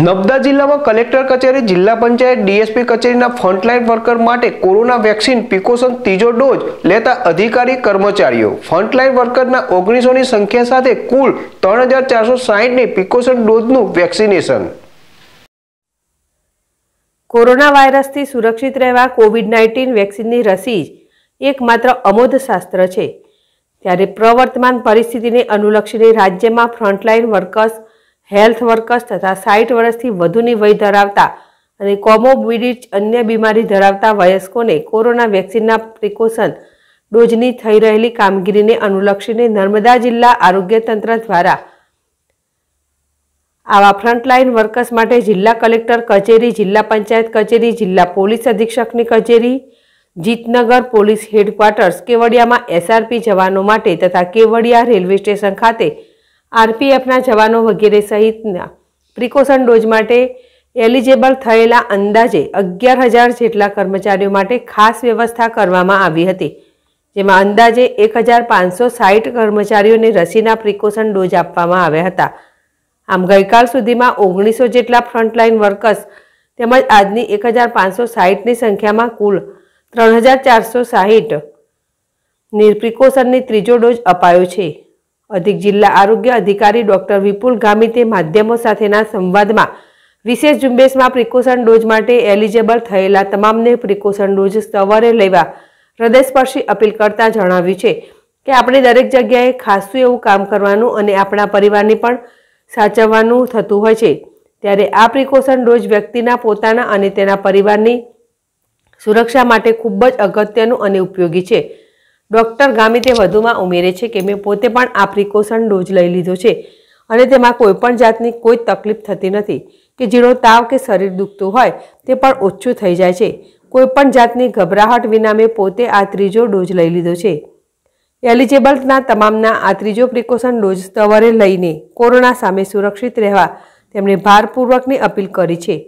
નર્મદા જિલ્લામાં કલેક્ટર કચેરી જિલ્લા પંચાયત ડીએસપી કચેરીના ફ્રન્ટલાઇન વર્કર માટે કોરોના વેક્સિન પીકોસન ત્રીજો ડોઝ લેતા અધિકારી કર્મચારીઓ ફ્રન્ટલાઇન વર્કરના ઓગણીસોની સંખ્યા સાથે કુલ ત્રણ હજાર ચારસો સાહીઠની પીકોસન ડોઝનું વેક્સિનેશન કોરોના વાયરસથી સુરક્ષિત રહેવા કોવિડ નાઇન્ટીન વેક્સિનની રસી જ એકમાત્ર અમોધ શાસ્ત્ર છે ત્યારે પ્રવર્તમાન પરિસ્થિતિને અનુલક્ષીને રાજ્યમાં ફ્રન્ટલાઇન વર્કર્સ હેલ્થ વર્કર્સ તથા સાઠ વર્ષથી વધુની વય ધરાવતા અને કોમોબિડિટ અન્ય બીમારી ધરાવતા વયસ્કોને કોરોના વેક્સિનના પ્રિકોશન ડોઝની થઈ રહેલી કામગીરીને અનુલક્ષીને નર્મદા જિલ્લા આરોગ્ય તંત્ર દ્વારા આવા ફ્રન્ટલાઇન વર્કર્સ માટે જિલ્લા કલેક્ટર કચેરી જિલ્લા પંચાયત કચેરી જિલ્લા પોલીસ અધિક્ષકની કચેરી જીતનગર પોલીસ હેડક્વાર્ટર્સ કેવડિયામાં એસઆરપી જવાનો માટે તથા કેવડિયા રેલવે સ્ટેશન ખાતે આરપીએફના જવાનો વગેરે સહિતના પ્રિકોશન ડોઝ માટે એલિજેબલ થયેલા અંદાજે અગિયાર હજાર જેટલા કર્મચારીઓ માટે ખાસ વ્યવસ્થા કરવામાં આવી હતી જેમાં અંદાજે એક હજાર પાંચસો સાહીઠ કર્મચારીઓને રસીના પ્રિકોશન ડોઝ આપવામાં આવ્યા હતા આમ ગઈકાલ સુધીમાં ઓગણીસો જેટલા ફ્રન્ટલાઇન વર્કર્સ તેમજ આજની એક હજાર પાંચસો સાહીઠની સંખ્યામાં કુલ ત્રણ હજાર ચારસો સાહીઠ પ્રિકોશનની ત્રીજો ડોઝ અપાયો છે અધિક જિલ્લા આરોગ્ય અધિકારી ડોક્ટર વિપુલ ગામિતે માધ્યમો સાથેના સંવાદમાં વિશેષ ઝુંબેશમાં પ્રિકોશન ડોઝ માટે એલિજેબલ થયેલા તમામને પ્રિકોશન ડોઝ સવારે લેવા હૃદયસ્પર્શી અપીલ કરતા જણાવ્યું છે કે આપણે દરેક જગ્યાએ ખાસું એવું કામ કરવાનું અને આપણા પરિવારને પણ સાચવવાનું થતું હોય છે ત્યારે આ પ્રિકોશન ડોઝ વ્યક્તિના પોતાના અને તેના પરિવારની સુરક્ષા માટે ખૂબ જ અગત્યનું અને ઉપયોગી છે ડૉક્ટર તે વધુમાં ઉમેરે છે કે મેં પોતે પણ આ પ્રિકોશન ડોઝ લઈ લીધો છે અને તેમાં કોઈપણ જાતની કોઈ તકલીફ થતી નથી કે જેનો તાવ કે શરીર દુખતું હોય તે પણ ઓછું થઈ જાય છે કોઈપણ જાતની ગભરાહટ વિના મેં પોતે આ ત્રીજો ડોઝ લઈ લીધો છે એલિજેબલના તમામના આ ત્રીજો પ્રિકોશન ડોઝ સવારે લઈને કોરોના સામે સુરક્ષિત રહેવા તેમણે ભારપૂર્વકની અપીલ કરી છે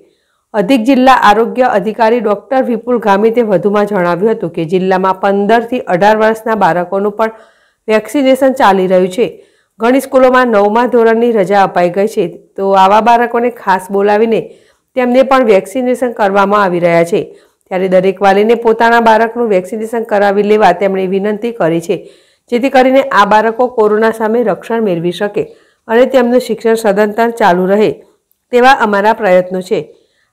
અધિક જિલ્લા આરોગ્ય અધિકારી ડોક્ટર વિપુલ ગામિતે વધુમાં જણાવ્યું હતું કે જિલ્લામાં પંદરથી અઢાર વર્ષના બાળકોનું પણ વેક્સિનેશન ચાલી રહ્યું છે ઘણી સ્કૂલોમાં નવમા ધોરણની રજા અપાઈ ગઈ છે તો આવા બાળકોને ખાસ બોલાવીને તેમને પણ વેક્સિનેશન કરવામાં આવી રહ્યા છે ત્યારે દરેક વાલીને પોતાના બાળકનું વેક્સિનેશન કરાવી લેવા તેમણે વિનંતી કરી છે જેથી કરીને આ બાળકો કોરોના સામે રક્ષણ મેળવી શકે અને તેમનું શિક્ષણ સદંતર ચાલુ રહે તેવા અમારા પ્રયત્નો છે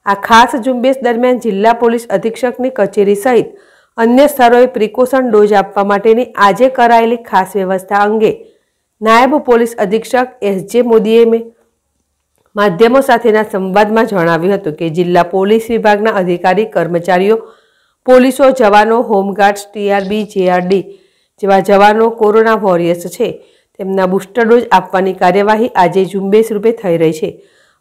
આ ખાસ ઝુંબેશ દરમિયાન જિલ્લા પોલીસ અધિક્ષકની કચેરી સહિત અન્ય સ્થળોએ પ્રિકોશન ડોઝ આપવા માટેની આજે કરાયેલી ખાસ વ્યવસ્થા અંગે નાયબ પોલીસ અધિક્ષક એસ જે મોદીએ માધ્યમો સાથેના સંવાદમાં જણાવ્યું હતું કે જિલ્લા પોલીસ વિભાગના અધિકારી કર્મચારીઓ પોલીસો જવાનો હોમગાર્ડ્સ ટીઆરબી જેઆરડી જેવા જવાનો કોરોના વોરિયર્સ છે તેમના બુસ્ટર ડોઝ આપવાની કાર્યવાહી આજે ઝુંબેશ રૂપે થઈ રહી છે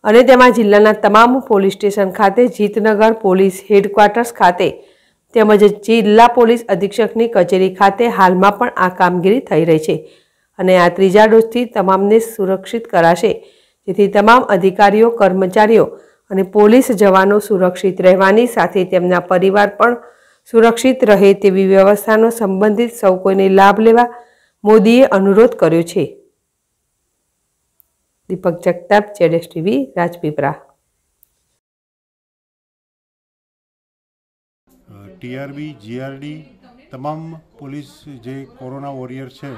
અને તેમાં જિલ્લાના તમામ પોલીસ સ્ટેશન ખાતે જીતનગર પોલીસ હેડક્વાર્ટર્સ ખાતે તેમજ જિલ્લા પોલીસ અધિક્ષકની કચેરી ખાતે હાલમાં પણ આ કામગીરી થઈ રહી છે અને આ ત્રીજા ડોઝથી તમામને સુરક્ષિત કરાશે જેથી તમામ અધિકારીઓ કર્મચારીઓ અને પોલીસ જવાનો સુરક્ષિત રહેવાની સાથે તેમના પરિવાર પણ સુરક્ષિત રહે તેવી વ્યવસ્થાનો સંબંધિત સૌ કોઈને લાભ લેવા મોદીએ અનુરોધ કર્યો છે દીપક જગતાપ જેડેશ ટીવી રાજપીપરા ટીઆરબી જીઆરડી તમામ પોલીસ જે કોરોના વોરિયર છે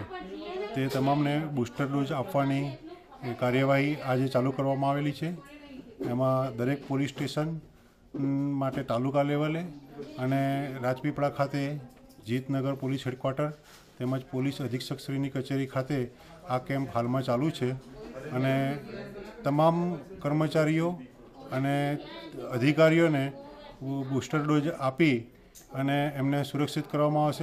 તે તમામને બુસ્ટર ડોઝ આપવાની કાર્યવાહી આજે ચાલુ કરવામાં આવેલી છે એમાં દરેક પોલીસ સ્ટેશન માટે તાલુકા લેવલે અને રાજપીપળા ખાતે જીતનગર પોલીસ હેડક્વાર્ટર તેમજ પોલીસ અધિક્ષકશ્રીની કચેરી ખાતે આ કેમ્પ હાલમાં ચાલુ છે અને તમામ કર્મચારીઓ અને અધિકારીઓને બુસ્ટર ડોઝ આપી અને એમને સુરક્ષિત કરવામાં આવશે